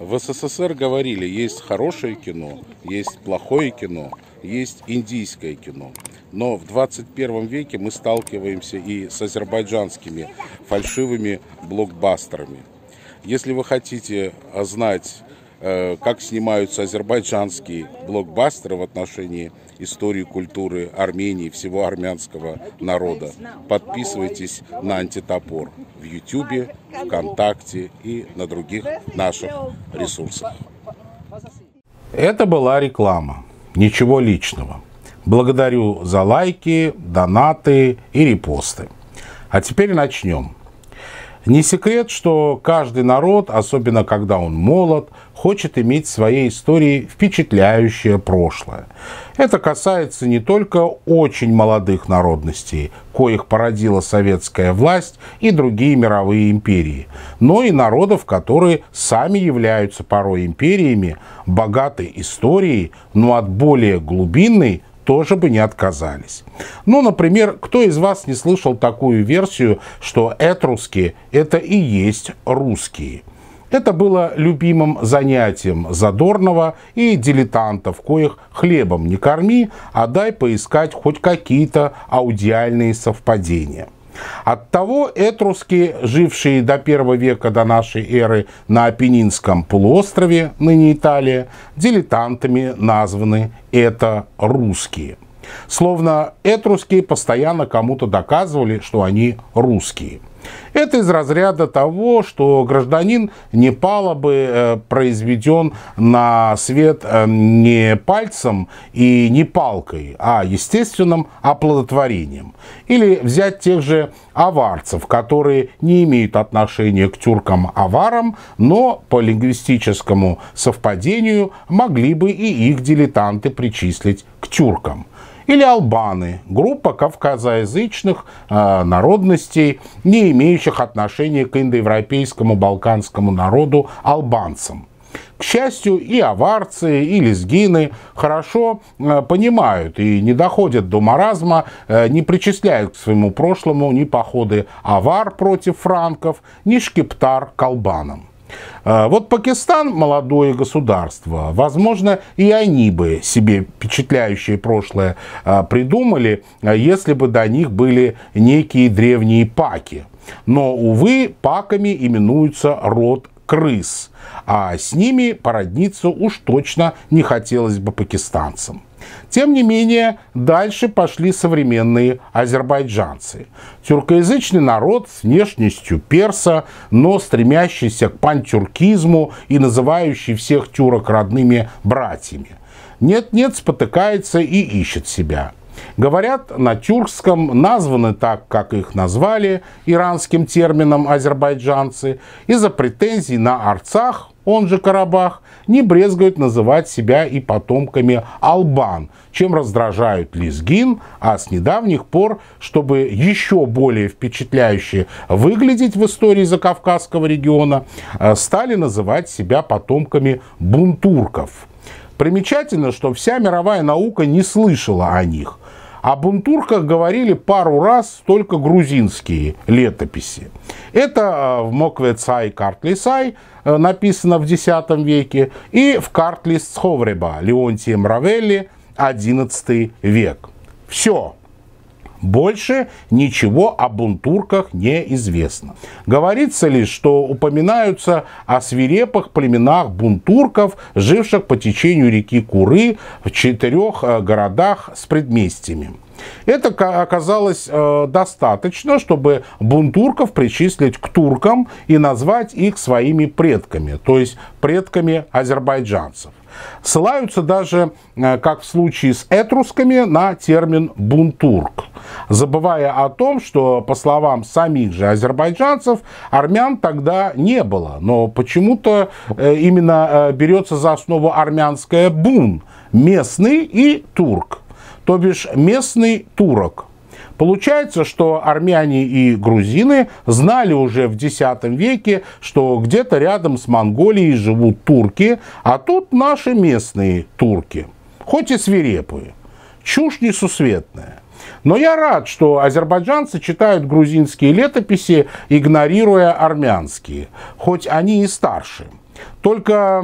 В СССР говорили, есть хорошее кино, есть плохое кино, есть индийское кино. Но в 21 веке мы сталкиваемся и с азербайджанскими фальшивыми блокбастерами. Если вы хотите знать Э, как снимаются азербайджанские блокбастеры в отношении истории, культуры Армении, всего армянского народа. Подписывайтесь на «Антитопор» в Ютьюбе, ВКонтакте и на других наших ресурсах. Это была реклама. Ничего личного. Благодарю за лайки, донаты и репосты. А теперь начнем. Не секрет, что каждый народ, особенно когда он молод, хочет иметь в своей истории впечатляющее прошлое. Это касается не только очень молодых народностей, коих породила советская власть и другие мировые империи, но и народов, которые сами являются порой империями, богатой историей, но от более глубинной тоже бы не отказались. Ну, например, кто из вас не слышал такую версию, что этруски – это и есть русские? Это было любимым занятием задорного и дилетантов, коих хлебом не корми, а дай поискать хоть какие-то аудиальные совпадения – от того, этруски, жившие до первого века до нашей эры на Апеннинском полуострове, ныне Италия, дилетантами названы это русские. Словно этруски постоянно кому-то доказывали, что они русские – это из разряда того, что гражданин Непала бы э, произведен на свет э, не пальцем и не палкой, а естественным оплодотворением. Или взять тех же аварцев, которые не имеют отношения к тюркам-аварам, но по лингвистическому совпадению могли бы и их дилетанты причислить к тюркам или албаны, группа кавказоязычных э, народностей, не имеющих отношения к индоевропейскому балканскому народу албанцам. К счастью, и аварцы, и лезгины хорошо э, понимают и не доходят до маразма, э, не причисляют к своему прошлому ни походы авар против франков, ни шкептар к албанам. А, вот Пакистан – молодое государство. Возможно, и они бы себе впечатляющее прошлое а, придумали, а, если бы до них были некие древние паки. Но, увы, паками именуется род крыс, а с ними породниться уж точно не хотелось бы пакистанцам. Тем не менее, дальше пошли современные азербайджанцы. Тюркоязычный народ с внешностью перса, но стремящийся к пантюркизму и называющий всех тюрок родными братьями. Нет-нет, спотыкается и ищет себя. Говорят на тюркском, названы так, как их назвали иранским термином азербайджанцы, из-за претензий на Арцах он же Карабах, не брезгуют называть себя и потомками албан, чем раздражают лезгин, а с недавних пор, чтобы еще более впечатляюще выглядеть в истории закавказского региона, э, стали называть себя потомками бунтурков. Примечательно, что вся мировая наука не слышала о них – о бунтурках говорили пару раз только грузинские летописи. Это э, в Моквецай Картлисай э, написано в X веке и в Картлис Ховреба Леонтием Равелли XI век. Все. Больше ничего о бунтурках не известно. Говорится лишь, что упоминаются о свирепых племенах бунтурков, живших по течению реки Куры в четырех э, городах с предместьями. Это оказалось э, достаточно, чтобы бунтурков причислить к туркам и назвать их своими предками, то есть предками азербайджанцев. Ссылаются даже, э, как в случае с этрусками, на термин «бунтурк», забывая о том, что, по словам самих же азербайджанцев, армян тогда не было. Но почему-то э, именно э, берется за основу армянское «бун», местный и турк, то бишь местный турок – Получается, что армяне и грузины знали уже в X веке, что где-то рядом с Монголией живут турки, а тут наши местные турки, хоть и свирепые. Чушь несусветная. Но я рад, что азербайджанцы читают грузинские летописи, игнорируя армянские, хоть они и старше. Только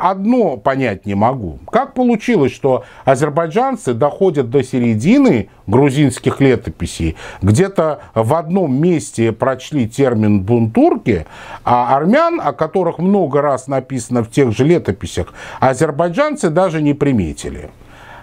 одно понять не могу. Как получилось, что азербайджанцы доходят до середины грузинских летописей, где-то в одном месте прочли термин «бунтурки», а армян, о которых много раз написано в тех же летописях, азербайджанцы даже не приметили.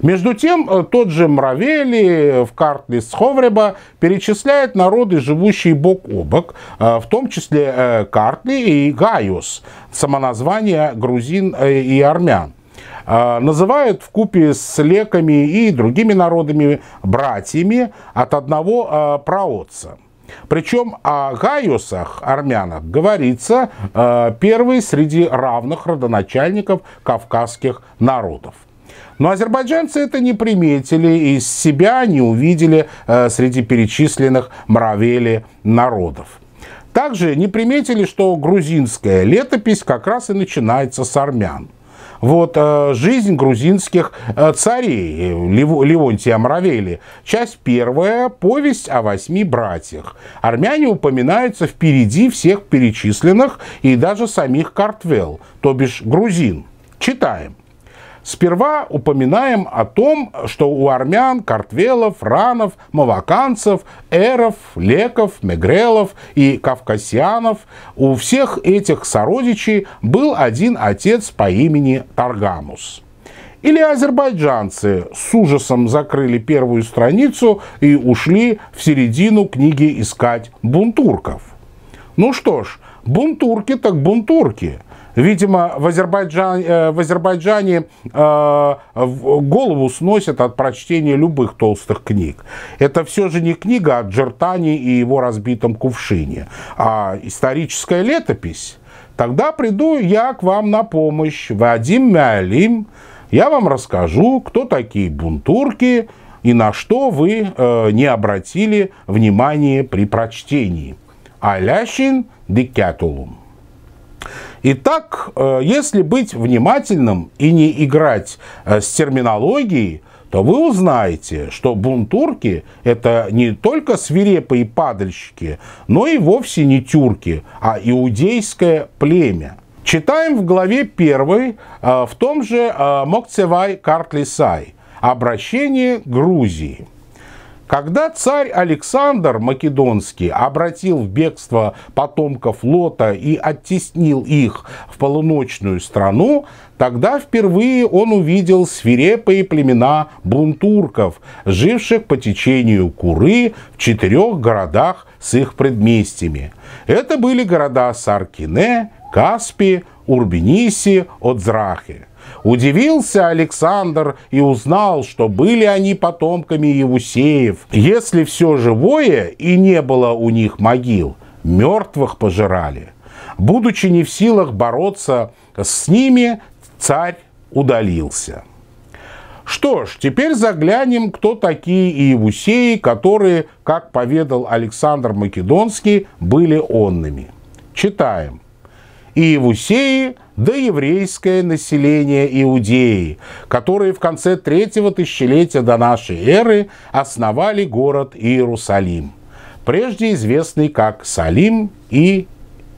Между тем, э, тот же Мравели э, в карте Сховреба перечисляет народы, живущие бок о бок, э, в том числе Картли и Гайус, самоназвание грузин и армян называют в купе с леками и другими народами братьями от одного праотца. Причем о гаюсах, армянах, говорится первый среди равных родоначальников кавказских народов. Но азербайджанцы это не приметили и себя не увидели э, среди перечисленных мравели народов. Также не приметили, что грузинская летопись как раз и начинается с армян вот э, жизнь грузинских э, царей Лев, э, Левонтия Мравели. Часть первая, повесть о восьми братьях. Армяне упоминаются впереди всех перечисленных и даже самих Картвел, то бишь грузин. Читаем. Сперва упоминаем о том, что у армян, картвелов, ранов, маваканцев, эров, леков, мегрелов и кавказианов у всех этих сородичей был один отец по имени Таргамус. Или азербайджанцы с ужасом закрыли первую страницу и ушли в середину книги искать бунтурков. Ну что ж, бунтурки так бунтурки – Видимо, в Азербайджане, э, в Азербайджане э, голову сносят от прочтения любых толстых книг. Это все же не книга о а Джертане и его разбитом кувшине, а историческая летопись. Тогда приду я к вам на помощь, Вадим Мялим. Я вам расскажу, кто такие бунтурки и на что вы э, не обратили внимания при прочтении. Алящин декятулум. Итак, э, если быть внимательным и не играть э, с терминологией, то вы узнаете, что бунтурки – это не только свирепые падальщики, но и вовсе не тюрки, а иудейское племя. Читаем в главе 1, э, в том же Мокцевай Картлисай «Обращение Грузии». Когда царь Александр Македонский обратил в бегство потомков Лота и оттеснил их в полуночную страну, тогда впервые он увидел свирепые племена бунтурков, живших по течению Куры в четырех городах с их предместьями. Это были города Саркине, Каспи, Урбиниси, Отзрахи. Удивился Александр и узнал, что были они потомками Евусеев. Если все живое и не было у них могил, мертвых пожирали. Будучи не в силах бороться с ними, царь удалился. Что ж, теперь заглянем, кто такие иевусеи, которые, как поведал Александр Македонский, были онными. Читаем и Евусеи, да еврейское население Иудеи, которые в конце третьего тысячелетия до нашей эры основали город Иерусалим, прежде известный как Салим и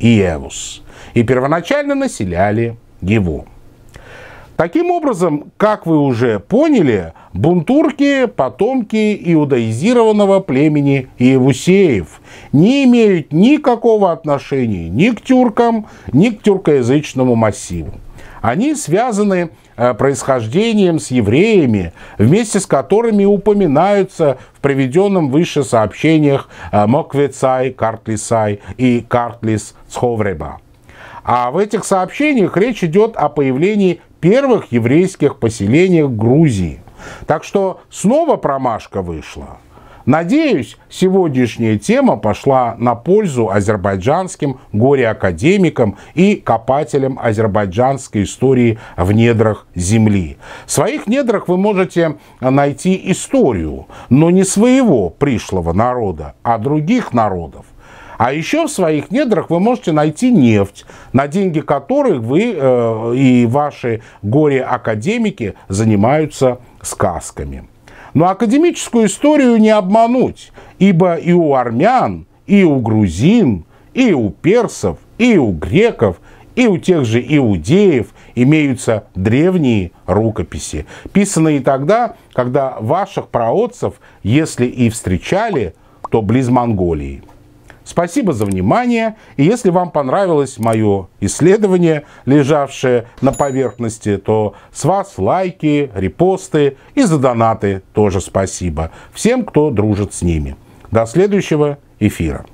Иевус, и первоначально населяли его. Таким образом, как вы уже поняли, бунтурки – потомки иудаизированного племени Иевусеев, не имеют никакого отношения ни к тюркам, ни к тюркоязычному массиву. Они связаны э, происхождением с евреями, вместе с которыми упоминаются в приведенном выше сообщениях э, Моквецай, Картлисай и Картлис Цховреба. А в этих сообщениях речь идет о появлении первых еврейских поселениях Грузии. Так что снова промашка вышла. Надеюсь, сегодняшняя тема пошла на пользу азербайджанским горе-академикам и копателям азербайджанской истории в недрах земли. В своих недрах вы можете найти историю, но не своего пришлого народа, а других народов. А еще в своих недрах вы можете найти нефть, на деньги которых вы э, и ваши горе-академики занимаются сказками. Но академическую историю не обмануть, ибо и у армян, и у грузин, и у персов, и у греков, и у тех же иудеев имеются древние рукописи, писанные тогда, когда ваших праотцев, если и встречали, то близ Монголии. Спасибо за внимание. И если вам понравилось мое исследование, лежавшее на поверхности, то с вас лайки, репосты и за донаты тоже спасибо. Всем, кто дружит с ними. До следующего эфира.